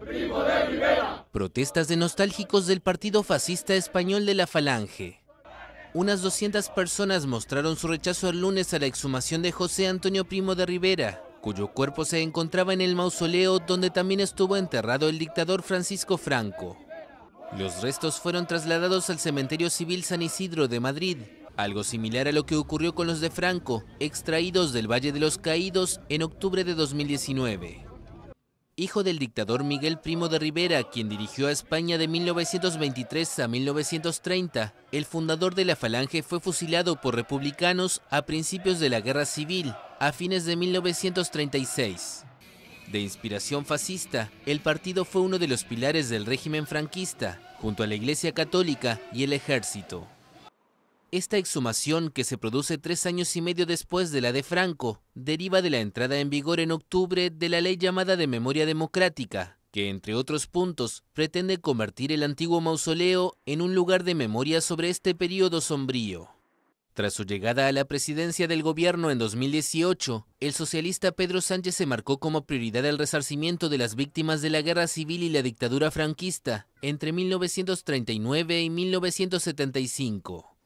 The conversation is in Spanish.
Primo de Rivera. Protestas de nostálgicos del partido fascista español de la Falange. Unas 200 personas mostraron su rechazo el lunes a la exhumación de José Antonio Primo de Rivera, cuyo cuerpo se encontraba en el mausoleo donde también estuvo enterrado el dictador Francisco Franco. Los restos fueron trasladados al Cementerio Civil San Isidro de Madrid, algo similar a lo que ocurrió con los de Franco, extraídos del Valle de los Caídos en octubre de 2019 hijo del dictador Miguel Primo de Rivera, quien dirigió a España de 1923 a 1930. El fundador de la Falange fue fusilado por republicanos a principios de la Guerra Civil, a fines de 1936. De inspiración fascista, el partido fue uno de los pilares del régimen franquista, junto a la Iglesia Católica y el Ejército. Esta exhumación, que se produce tres años y medio después de la de Franco, deriva de la entrada en vigor en octubre de la ley llamada de memoria democrática, que entre otros puntos pretende convertir el antiguo mausoleo en un lugar de memoria sobre este periodo sombrío. Tras su llegada a la presidencia del gobierno en 2018, el socialista Pedro Sánchez se marcó como prioridad el resarcimiento de las víctimas de la guerra civil y la dictadura franquista entre 1939 y 1975.